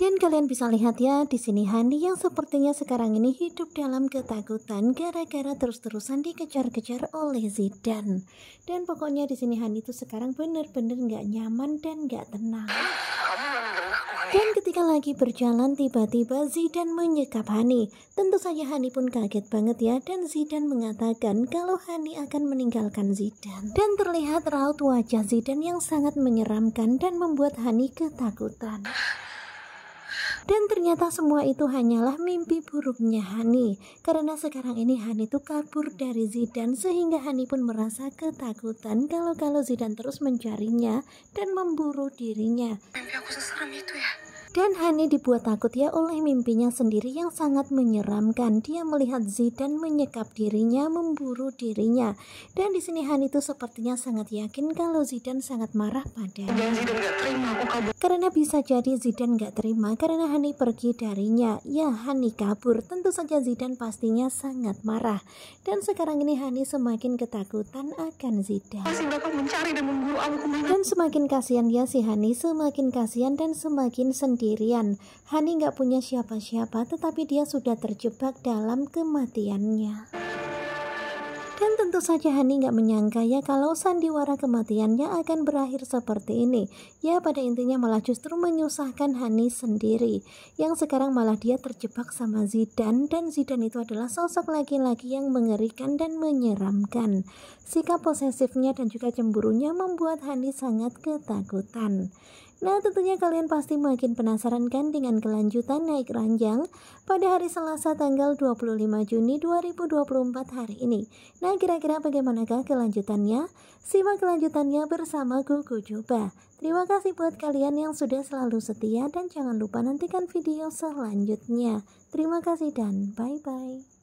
Dan kalian bisa lihat ya di sini Hani yang sepertinya sekarang ini hidup dalam ketakutan gara-gara terus-terusan dikejar-kejar oleh Zidane. Dan pokoknya di sini Hani itu sekarang benar-benar nggak nyaman dan nggak tenang. Dan ketika lagi berjalan tiba-tiba Zidane menyekap Hani. Tentu saja Hani pun kaget banget ya dan Zidane mengatakan kalau Hani akan meninggalkan Zidane. Dan terlihat raut wajah Zidane yang sangat menyeramkan dan membuat Hani ketakutan. Dan ternyata semua itu hanyalah mimpi buruknya Hani. Karena sekarang ini Hani tuh kabur dari Zidan sehingga Hani pun merasa ketakutan kalau-kalau Zidan terus mencarinya dan memburu dirinya. Mimpi aku seseram itu ya? Dan Hani dibuat takut ya oleh mimpinya sendiri yang sangat menyeramkan. Dia melihat Zidan menyekap dirinya, memburu dirinya. Dan di sini Hani itu sepertinya sangat yakin kalau Zidan sangat marah pada. Zidan terima karena bisa jadi Zidane gak terima karena Hani pergi darinya. Ya Hani kabur, tentu saja Zidane pastinya sangat marah. Dan sekarang ini Hani semakin ketakutan akan Zidane. mencari dan memburu Dan semakin kasihan dia si Hani, semakin kasihan dan semakin sendirian. Hani gak punya siapa-siapa tetapi dia sudah terjebak dalam kematiannya. Dan tentu saja Hani nggak menyangka ya kalau sandiwara kematiannya akan berakhir seperti ini. Ya pada intinya malah justru menyusahkan Hani sendiri. Yang sekarang malah dia terjebak sama Zidan dan Zidan itu adalah sosok laki-laki yang mengerikan dan menyeramkan. Sikap posesifnya dan juga cemburunya membuat Hani sangat ketakutan. Nah tentunya kalian pasti makin penasaran kan dengan kelanjutan naik ranjang pada hari Selasa tanggal 25 Juni 2024 hari ini. Nah kira-kira bagaimanakah kelanjutannya? Simak kelanjutannya bersama Gugu Coba. Terima kasih buat kalian yang sudah selalu setia dan jangan lupa nantikan video selanjutnya. Terima kasih dan bye-bye.